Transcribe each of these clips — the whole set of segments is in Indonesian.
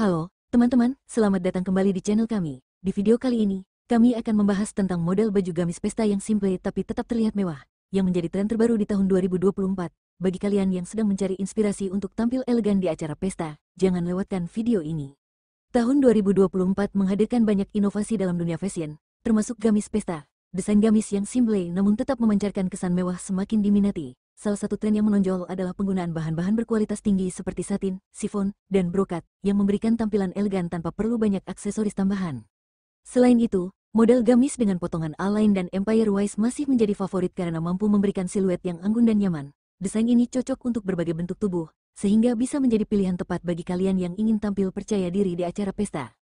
Halo, teman-teman, selamat datang kembali di channel kami. Di video kali ini, kami akan membahas tentang model baju gamis pesta yang simple tapi tetap terlihat mewah, yang menjadi tren terbaru di tahun 2024. Bagi kalian yang sedang mencari inspirasi untuk tampil elegan di acara pesta, jangan lewatkan video ini. Tahun 2024 menghadirkan banyak inovasi dalam dunia fashion, termasuk gamis pesta. Desain gamis yang simple namun tetap memancarkan kesan mewah semakin diminati. Salah satu tren yang menonjol adalah penggunaan bahan-bahan berkualitas tinggi seperti satin, sifon, dan brokat, yang memberikan tampilan elegan tanpa perlu banyak aksesoris tambahan. Selain itu, model gamis dengan potongan a dan Empire Wise masih menjadi favorit karena mampu memberikan siluet yang anggun dan nyaman. Desain ini cocok untuk berbagai bentuk tubuh, sehingga bisa menjadi pilihan tepat bagi kalian yang ingin tampil percaya diri di acara pesta.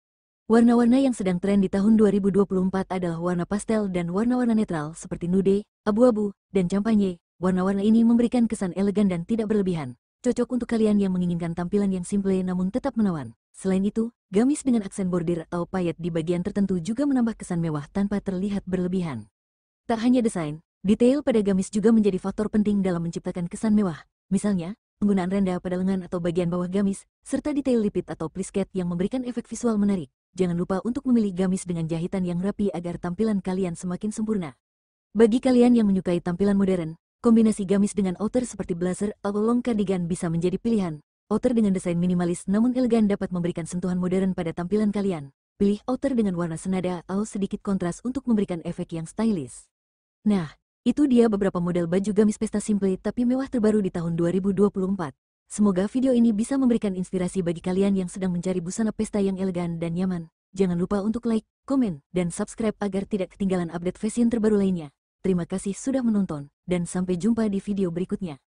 Warna-warna yang sedang tren di tahun 2024 adalah warna pastel dan warna-warna netral seperti nude, abu-abu, dan champagne, Warna-warna ini memberikan kesan elegan dan tidak berlebihan. Cocok untuk kalian yang menginginkan tampilan yang simple namun tetap menawan. Selain itu, gamis dengan aksen bordir atau payet di bagian tertentu juga menambah kesan mewah tanpa terlihat berlebihan. Tak hanya desain, detail pada gamis juga menjadi faktor penting dalam menciptakan kesan mewah. Misalnya, penggunaan renda pada lengan atau bagian bawah gamis, serta detail lipit atau plisket yang memberikan efek visual menarik. Jangan lupa untuk memilih gamis dengan jahitan yang rapi agar tampilan kalian semakin sempurna. Bagi kalian yang menyukai tampilan modern, Kombinasi gamis dengan outer seperti blazer atau long cardigan bisa menjadi pilihan. Outer dengan desain minimalis namun elegan dapat memberikan sentuhan modern pada tampilan kalian. Pilih outer dengan warna senada atau sedikit kontras untuk memberikan efek yang stylish. Nah, itu dia beberapa model baju gamis pesta simple tapi mewah terbaru di tahun 2024. Semoga video ini bisa memberikan inspirasi bagi kalian yang sedang mencari busana pesta yang elegan dan nyaman. Jangan lupa untuk like, komen, dan subscribe agar tidak ketinggalan update fashion terbaru lainnya. Terima kasih sudah menonton, dan sampai jumpa di video berikutnya.